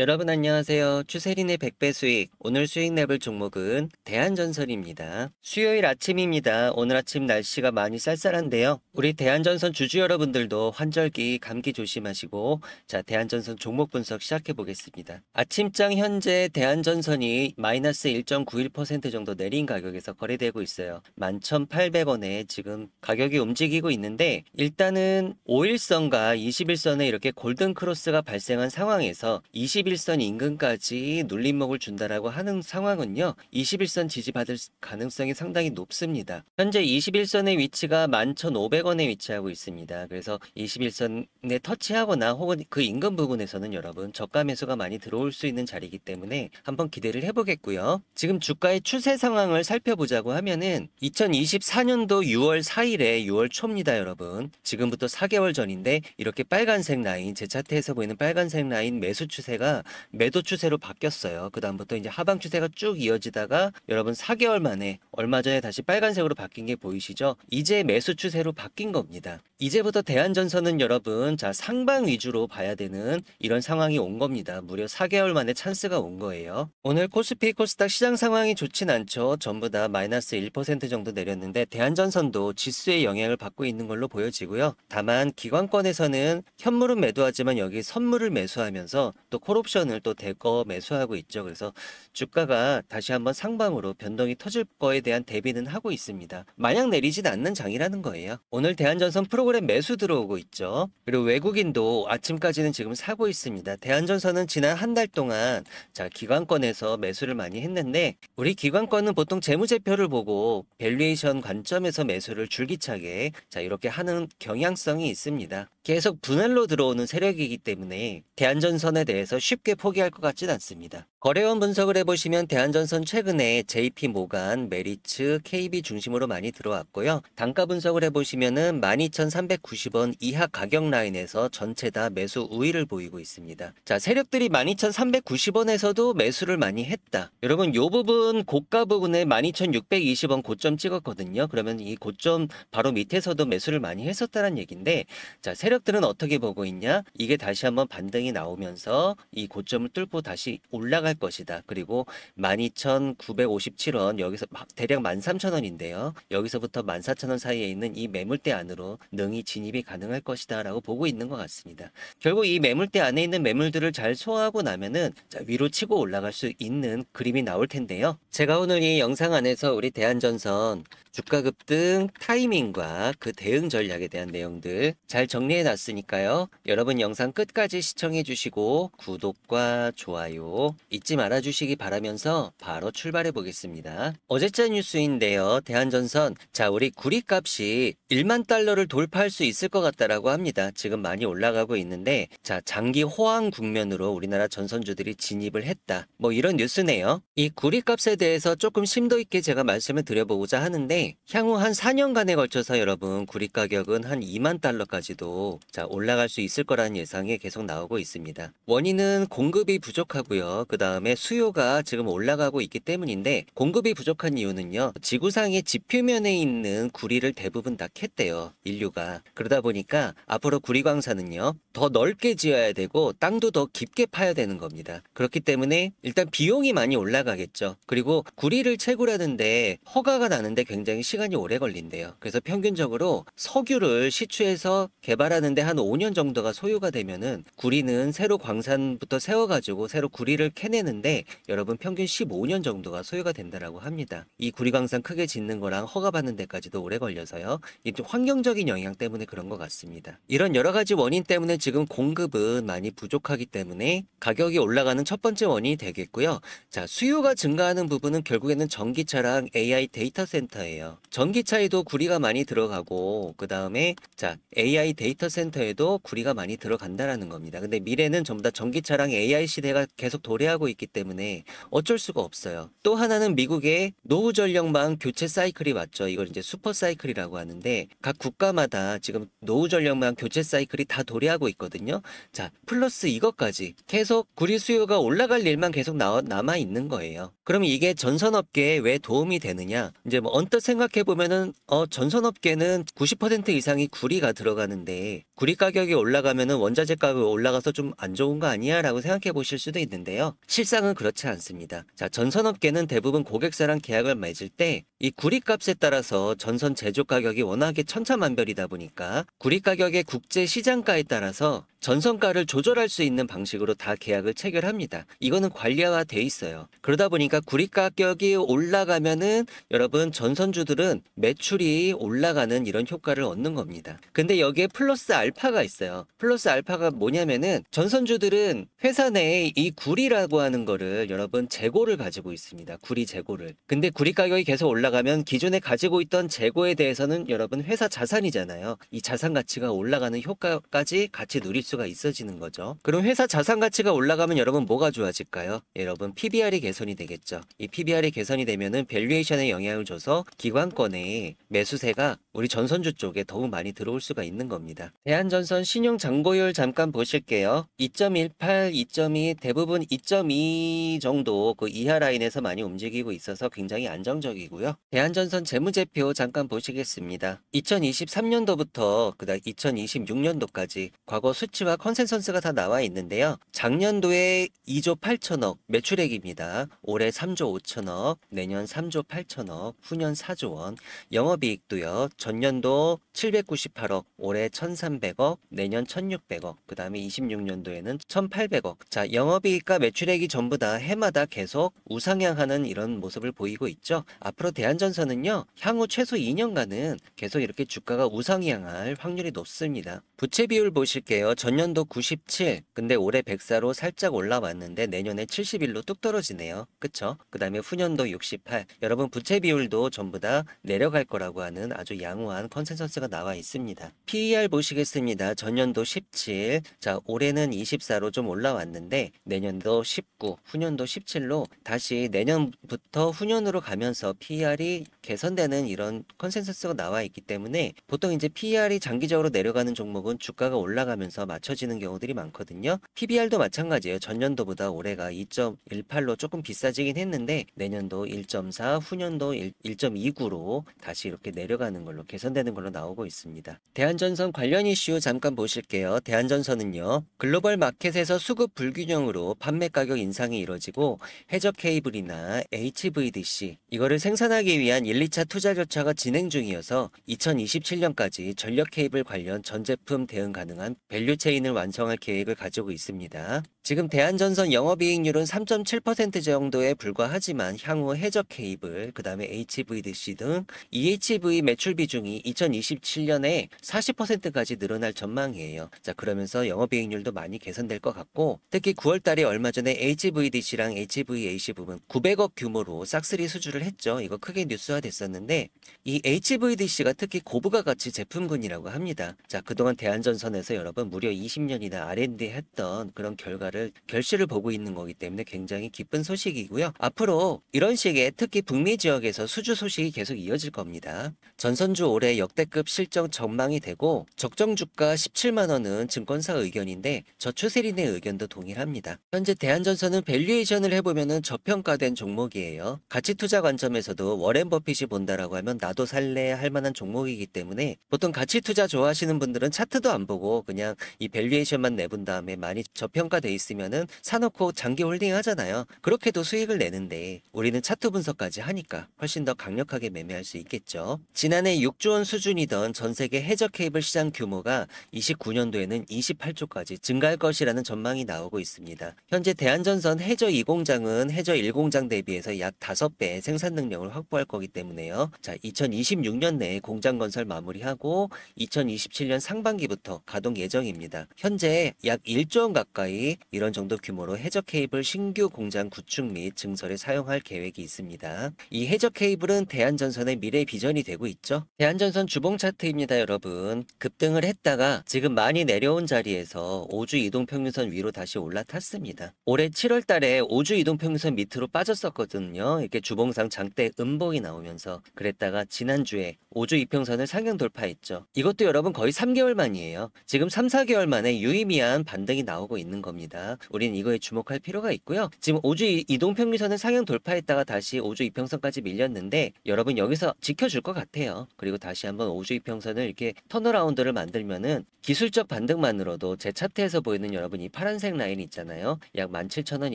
여러분 안녕하세요. 추세린의 100배 수익. 오늘 수익 내을 종목은 대한전선입니다 수요일 아침입니다. 오늘 아침 날씨가 많이 쌀쌀한데요. 우리 대한전선 주주 여러분들도 환절기 감기 조심하시고 자 대한전선 종목 분석 시작해 보겠습니다. 아침장 현재 대한전선이 마이너스 1.91% 정도 내린 가격에서 거래되고 있어요. 11,800원에 지금 가격이 움직이고 있는데 일단은 5일선과 21선에 이렇게 골든 크로스가 발생한 상황에서 21 21선 인근까지 눌림목을 준다라고 하는 상황은요. 21선 지지받을 가능성이 상당히 높습니다. 현재 21선의 위치가 11,500원에 위치하고 있습니다. 그래서 21선에 터치하거나 혹은 그 인근 부분에서는 여러분 저가 매수가 많이 들어올 수 있는 자리이기 때문에 한번 기대를 해보겠고요. 지금 주가의 추세 상황을 살펴보자고 하면은 2024년도 6월 4일에 6월 초입니다, 여러분. 지금부터 4개월 전인데 이렇게 빨간색 라인 제 차트에서 보이는 빨간색 라인 매수 추세가 매도 추세로 바뀌었어요. 그다음부터 이제 하방 추세가 쭉 이어지다가 여러분 4개월 만에 얼마 전에 다시 빨간색으로 바뀐 게 보이시죠? 이제 매수 추세로 바뀐 겁니다. 이제부터 대한전선은 여러분 자 상방 위주로 봐야 되는 이런 상황이 온 겁니다. 무려 4개월 만에 찬스가 온 거예요. 오늘 코스피 코스닥 시장 상황이 좋진 않죠. 전부 다 마이너스 1% 정도 내렸는데 대한전선도 지수의 영향을 받고 있는 걸로 보여지고요. 다만 기관권에서는 현물은 매도하지만 여기 선물을 매수하면서 또 코로 나 콜옵션을 또 대거 매수하고 있죠. 그래서 주가가 다시 한번 상방으로 변동이 터질 거에 대한 대비는 하고 있습니다. 마냥 내리진 않는 장이라는 거예요. 오늘 대한전선 프로그램 매수 들어오고 있죠. 그리고 외국인도 아침까지는 지금 사고 있습니다. 대한전선은 지난 한 달 동안 자 기관권에서 매수를 많이 했는데 우리 기관권은 보통 재무제표를 보고 밸류에이션 관점에서 매수를 줄기차게 자 이렇게 하는 경향성이 있습니다. 계속 분할로 들어오는 세력이기 때문에 대한전선에 대해서 쉽게 포기할 것 같진 않습니다. 거래원 분석을 해보시면 대한전선 최근에 JP 모간, 메리츠, KB 중심으로 많이 들어왔고요. 단가 분석을 해보시면 12,390원 이하 가격 라인에서 전체 다 매수 우위를 보이고 있습니다. 자, 세력들이 12,390원에서도 매수를 많이 했다. 여러분, 요 부분 고가 부분에 12,620원 고점 찍었거든요. 그러면 이 고점 바로 밑에서도 매수를 많이 했었다는 얘기인데, 자, 세 세력들은 어떻게 보고 있냐? 이게 다시 한번 반등이 나오면서 이 고점을 뚫고 다시 올라갈 것이다. 그리고 12,957원 여기서 대략 13,000원인데요. 여기서부터 14,000원 사이에 있는 이 매물대 안으로 능이 진입이 가능할 것이다 라고 보고 있는 것 같습니다. 결국 이 매물대 안에 있는 매물들을 잘 소화하고 나면은 위로 치고 올라갈 수 있는 그림이 나올 텐데요. 제가 오늘 이 영상 안에서 우리 대한전선 주가 급등 타이밍과 그 대응 전략에 대한 내용들 잘 정리해 놨으니까요. 여러분 영상 끝까지 시청해 주시고 구독과 좋아요 잊지 말아 주시기 바라면서 바로 출발해 보겠습니다. 어제자 뉴스인데요. 대한전선 자 우리 구리값이 1만 달러를 돌파할 수 있을 것 같다라고 합니다. 지금 많이 올라가고 있는데 자 장기 호황 국면으로 우리나라 전선주들이 진입을 했다. 뭐 이런 뉴스네요. 이 구리값에 대해서 조금 심도 있게 제가 말씀을 드려보고자 하는데 향후 한 4년간에 걸쳐서 여러분 구리 가격은 한 2만 달러까지도 자 올라갈 수 있을 거라는 예상이 계속 나오고 있습니다. 원인은 공급이 부족하고요. 그 다음에 수요가 지금 올라가고 있기 때문인데 공급이 부족한 이유는요. 지구상의 지표면에 있는 구리를 대부분 다 캤대요. 인류가. 그러다 보니까 앞으로 구리광산은요. 더 넓게 지어야 되고 땅도 더 깊게 파야 되는 겁니다. 그렇기 때문에 일단 비용이 많이 올라가겠죠. 그리고 구리를 채굴하는데 허가가 나는데 굉장히 굉장히 시간이 오래 걸린대요. 그래서 평균적으로 석유를 시추해서 개발하는데 한 5년 정도가 소요가 되면은 구리는 새로 광산부터 세워가지고 새로 구리를 캐내는데 여러분 평균 15년 정도가 소요가 된다라고 합니다. 이 구리광산 크게 짓는 거랑 허가받는 데까지도 오래 걸려서요. 이 환경적인 영향 때문에 그런 것 같습니다. 이런 여러 가지 원인 때문에 지금 공급은 많이 부족하기 때문에 가격이 올라가는 첫 번째 원인이 되겠고요. 자 수요가 증가하는 부분은 결국에는 전기차랑 AI 데이터 센터예요. 거요 전기차에도 구리가 많이 들어가고 그 다음에 자 AI 데이터 센터에도 구리가 많이 들어간다라는 겁니다. 근데 미래는 전부 다 전기차랑 AI 시대가 계속 도래하고 있기 때문에 어쩔 수가 없어요. 또 하나는 미국의 노후 전력망 교체 사이클이 왔죠. 이걸 이제 슈퍼 사이클이라고 하는데 각 국가마다 지금 노후 전력망 교체 사이클이 다 도래하고 있거든요. 자 플러스 이것까지 계속 구리 수요가 올라갈 일만 계속 남아 있는 거예요. 그럼 이게 전선업계에 왜 도움이 되느냐? 이제 뭐 언뜻 생각해 보면은 어, 전선업계는 90% 이상이 구리가 들어가는데 구리 가격이 올라가면은 원자재 가격이 올라가서 좀 안 좋은 거 아니야라고 생각해 보실 수도 있는데요. 실상은 그렇지 않습니다. 자, 전선업계는 대부분 고객사랑 계약을 맺을 때 이 구리 값에 따라서 전선 제조 가격이 워낙에 천차만별이다 보니까 구리 가격의 국제 시장가에 따라서 전선가를 조절할 수 있는 방식으로 다 계약을 체결합니다. 이거는 관리화 돼 있어요. 그러다 보니까 구리 가격이 올라가면은 여러분 전선주들은 매출이 올라가는 이런 효과를 얻는 겁니다. 근데 여기에 플러스 알파가 있어요. 플러스 알파가 뭐냐면은 전선주들은 회사 내에 이 구리라고 하는 거를 여러분 재고를 가지고 있습니다. 구리 재고를. 근데 구리 가격이 계속 올라가면 기존에 가지고 있던 재고에 대해서는 여러분 회사 자산이잖아요. 이 자산 가치가 올라가는 효과까지 같이 누릴 수 수가 있어지는 거죠. 그럼 회사 자산 가치가 올라가면 여러분 뭐가 좋아질까요? 예, 여러분 PBR이 개선이 되겠죠. 이 PBR이 개선이 되면은 밸류에이션에 영향을 줘서 기관권의 매수세가 우리 전선주 쪽에 더욱 많이 들어올 수가 있는 겁니다. 대한전선 신용 잔고율 잠깐 보실게요. 2.18, 2.2 대부분 2.2 정도 그 이하 라인에서 많이 움직이고 있어서 굉장히 안정적이고요. 대한전선 재무제표 잠깐 보시겠습니다. 2023년도부터 그다음 2026년도까지 과거 수치 수치와 컨센서스가 다 나와 있는데요. 작년도에 2조 8천억 매출액입니다. 올해 3조 5천억, 내년 3조 8천억, 후년 4조 원. 영업이익도요. 전년도 798억, 올해 1,300억, 내년 1,600억, 그 다음에 26년도에는 1,800억. 자, 영업이익과 매출액이 전부 다 해마다 계속 우상향하는 이런 모습을 보이고 있죠. 앞으로 대한전선은요, 향후 최소 2년간은 계속 이렇게 주가가 우상향할 확률이 높습니다. 부채 비율 보실게요. 전 전년도 97, 근데 올해 104로 살짝 올라왔는데 내년에 71로 뚝 떨어지네요. 그쵸? 그 다음에 후년도 68. 여러분 부채 비율도 전부 다 내려갈 거라고 하는 아주 양호한 컨센서스가 나와 있습니다. PER 보시겠습니다. 전년도 17, 자 올해는 24로 좀 올라왔는데 내년도 19, 후년도 17로 다시 내년부터 후년으로 가면서 PER이 개선되는 이런 컨센서스가 나와 있기 때문에 보통 이제 PER이 장기적으로 내려가는 종목은 주가가 올라가면서 낮춰지는 경우들이 많거든요. PBR도 마찬가지예요. 전년도보다 올해가 2.18로 조금 비싸지긴 했는데 내년도 1.4, 후년도 1.29로 다시 이렇게 내려가는 걸로 개선되는 걸로 나오고 있습니다. 대한전선 관련 이슈 잠깐 보실게요. 대한전선은요. 글로벌 마켓에서 수급 불균형으로 판매 가격 인상이 이뤄지고 해적 케이블이나 HVDC 이거를 생산하기 위한 1, 2차 투자 절차가 진행 중이어서 2027년까지 전력 케이블 관련 전 제품 대응 가능한 밸류체 블록체인을 완성할 계획을 가지고 있습니다. 지금 대한전선 영업이익률은 3.7% 정도에 불과하지만 향후 해적 케이블, 그 다음에 HVDC 등 EHV 매출 비중이 2027년에 40%까지 늘어날 전망이에요. 자, 그러면서 영업이익률도 많이 개선될 것 같고, 특히 9월 달에 얼마 전에 HVDC랑 HVAC 부분 900억 규모로 싹쓸이 수주를 했죠. 이거 크게 뉴스화 됐었는데, 이 HVDC가 특히 고부가 가치 제품군이라고 합니다. 자, 그동안 대한전선에서 여러분 무려 20년이나 R&D 했던 그런 결과 뭔가를 결실을 보고 있는 거기 때문에 굉장히 기쁜 소식이고요. 앞으로 이런 식의 특히 북미 지역에서 수주 소식이 계속 이어질 겁니다. 전선주 올해 역대급 실적 전망이 되고 적정 주가 17만 원은 증권사 의견인데 저추세린의 의견도 동일합니다. 현재 대한전선은 밸류에이션을 해보면 저평가된 종목이에요. 가치 투자 관점에서도 워렌 버핏이 본다라고 하면 나도 살래 할 만한 종목이기 때문에 보통 가치 투자 좋아하시는 분들은 차트도 안 보고 그냥 이 밸류에이션만 내본 다음에 많이 저평가돼 있습니다 있으면은 사놓고 장기 홀딩 하잖아요. 그렇게도 수익을 내는데 우리는 차트 분석까지 하니까 훨씬 더 강력하게 매매할 수 있겠죠. 지난해 6조 원 수준이던 전 세계 해저 케이블 시장 규모가 29년도에는 28조까지 증가할 것이라는 전망이 나오고 있습니다. 현재 대한전선 해저 2공장은 해저 1공장 대비해서 약 5배 생산 능력을 확보할 거기 때문에요. 자, 2026년 내에 공장 건설 마무리하고 2027년 상반기부터 가동 예정입니다. 현재 약 1조 원 가까이 이런 정도 규모로 해적 케이블 신규 공장 구축 및 증설에 사용할 계획이 있습니다. 이해적 케이블은 대한전선의 미래 비전이 되고 있죠. 대한전선 주봉 차트입니다, 여러분. 급등을 했다가 지금 많이 내려온 자리에서 5주 이동평균선 위로 다시 올라탔습니다. 올해 7월 달에 5주 이동평균선 밑으로 빠졌었거든요. 이렇게 주봉상 장대 음봉이 나오면서 그랬다가 지난주에 5주 이평선을 상향 돌파했죠. 이것도 여러분 거의 3개월 만이에요. 지금 3, 4개월 만에 유의미한 반등이 나오고 있는 겁니다. 있으니까 우리는 이거에 주목할 필요가 있고요. 지금 5주 이동평균선은 상향 돌파했다가 다시 5주 이평선까지 밀렸는데 여러분 여기서 지켜줄 것 같아요. 그리고 다시 한번 5주 이평선을 이렇게 턴어라운드를 만들면은 기술적 반등만으로도 제 차트에서 보이는 여러분 이 파란색 라인 있잖아요. 약 17,000원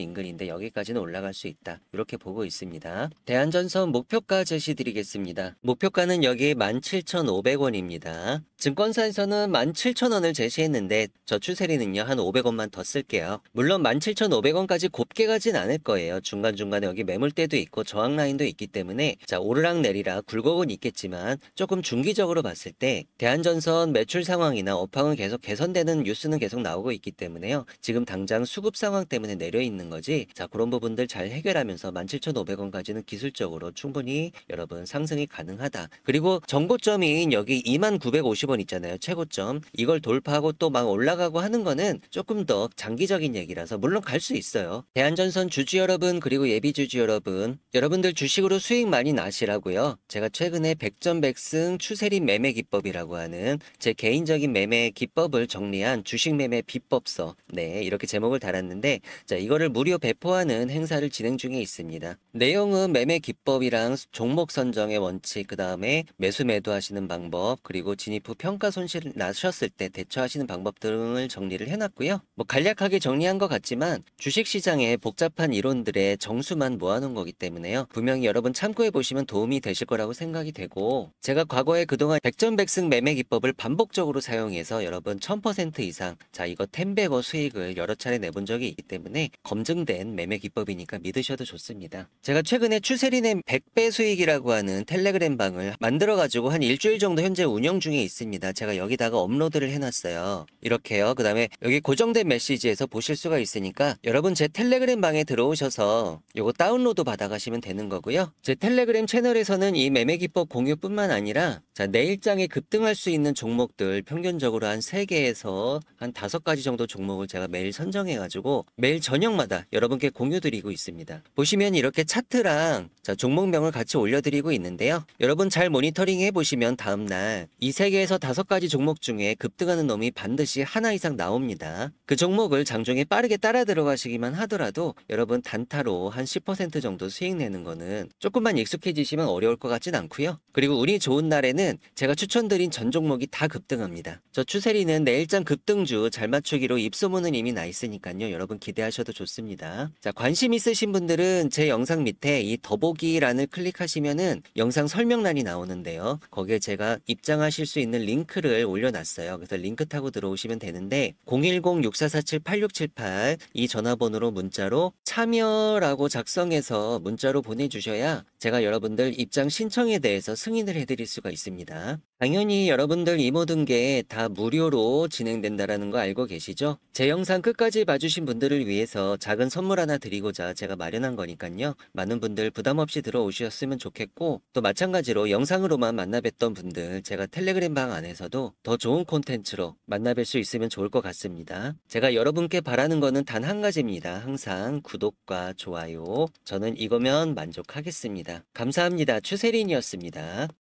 인근인데 여기까지는 올라갈 수 있다. 이렇게 보고 있습니다. 대한전선 목표가 제시드리겠습니다. 목표가는 여기 17,500원입니다. 증권사에서는 17,000원을 제시했는데 저 추세리는요 한 500원만 더 쓸게요. 물론 17,500원까지 곱게 가진 않을 거예요. 중간중간에 여기 매물대도 있고 저항 라인도 있기 때문에 자 오르락 내리락 굴곡은 있겠지만 조금 중기적으로 봤을 때 대한전선 매출 상황이나 업황은 계속 개선되는 뉴스는 계속 나오고 있기 때문에요. 지금 당장 수급 상황 때문에 내려 있는 거지 자 그런 부분들 잘 해결하면서 17,500원까지는 기술적으로 충분히 여러분 상승이 가능하다. 그리고 정고점인 여기 2,950원 있잖아요. 최고점 이걸 돌파하고 또 막 올라가고 하는 거는 조금 더 장기적인 추상적인 얘기라서 물론 갈 수 있어요. 대한전선 주주 여러분 그리고 예비주주 여러분 여러분들 주식으로 수익 많이 나시라고요. 제가 최근에 백전백승 추세리 매매 기법이라고 하는 제 개인적인 매매 기법을 정리한 주식 매매 비법서 네 이렇게 제목을 달았는데 자 이거를 무료 배포하는 행사를 진행 중에 있습니다. 내용은 매매 기법이랑 종목 선정의 원칙 그 다음에 매수 매도하시는 방법 그리고 진입 후 평가 손실 나셨을 때 대처하시는 방법 등을 정리를 해놨고요. 뭐 간략하게 정리 정리한 것 같지만 주식시장의 복잡한 이론들의 정수만 모아놓은 거기 때문에요. 분명히 여러분 참고해보시면 도움이 되실 거라고 생각이 되고 제가 과거에 그동안 백전백승 매매 기법을 반복적으로 사용해서 여러분 1000% 이상 자 이거 텐베거 수익을 여러 차례 내본 적이 있기 때문에 검증된 매매 기법이니까 믿으셔도 좋습니다. 제가 최근에 추세리의 100배 수익이라고 하는 텔레그램 방을 만들어가지고 한 일주일 정도 현재 운영 중에 있습니다. 제가 여기다가 업로드를 해놨어요. 이렇게요. 그 다음에 여기 고정된 메시지에서 보시면 보실 수가 있으니까 여러분 제 텔레그램 방에 들어오셔서 요거 다운로드 받아가시면 되는 거고요. 제 텔레그램 채널에서는 이 매매 기법 공유뿐만 아니라 자, 내 일장에 급등할 수 있는 종목들 평균적으로 한 3개에서 한 5가지 정도 종목을 제가 매일 선정해가지고 매일 저녁마다 여러분께 공유드리고 있습니다. 보시면 이렇게 차트랑 자, 종목명을 같이 올려드리고 있는데요. 여러분 잘 모니터링 해보시면 다음날 이 3개에서 5가지 종목 중에 급등하는 놈이 반드시 하나 이상 나옵니다. 그 종목을 장중 나중에 빠르게 따라 들어가시기만 하더라도 여러분 단타로 한 10% 정도 수익 내는 거는 조금만 익숙해지시면 어려울 것 같진 않고요. 그리고 운이 좋은 날에는 제가 추천드린 전 종목이 다 급등합니다. 저 추세리는 내일장 급등주 잘 맞추기로 입소문은 이미 나 있으니까요. 여러분 기대하셔도 좋습니다. 자, 관심 있으신 분들은 제 영상 밑에 이 더보기란을 클릭하시면은 영상 설명란이 나오는데요. 거기에 제가 입장하실 수 있는 링크를 올려놨어요. 그래서 링크 타고 들어오시면 되는데 010-6447-8678 이 전화번호로 문자로 참여라고 작성해서 문자로 보내주셔야 제가 여러분들 입장 신청에 대해서 승인을 해드릴 수가 있습니다. 당연히 여러분들 이 모든 게 다 무료로 진행된다라는 거 알고 계시죠? 제 영상 끝까지 봐주신 분들을 위해서 작은 선물 하나 드리고자 제가 마련한 거니까요 많은 분들 부담 없이 들어오셨으면 좋겠고 또 마찬가지로 영상으로만 만나뵀던 분들 제가 텔레그램 방 안에서도 더 좋은 콘텐츠로 만나뵐 수 있으면 좋을 것 같습니다. 제가 여러분께 바라는 거는 단 한 가지입니다. 항상 구독과 좋아요 저는 이거면 만족하겠습니다. 감사합니다. 추세린이었습니다.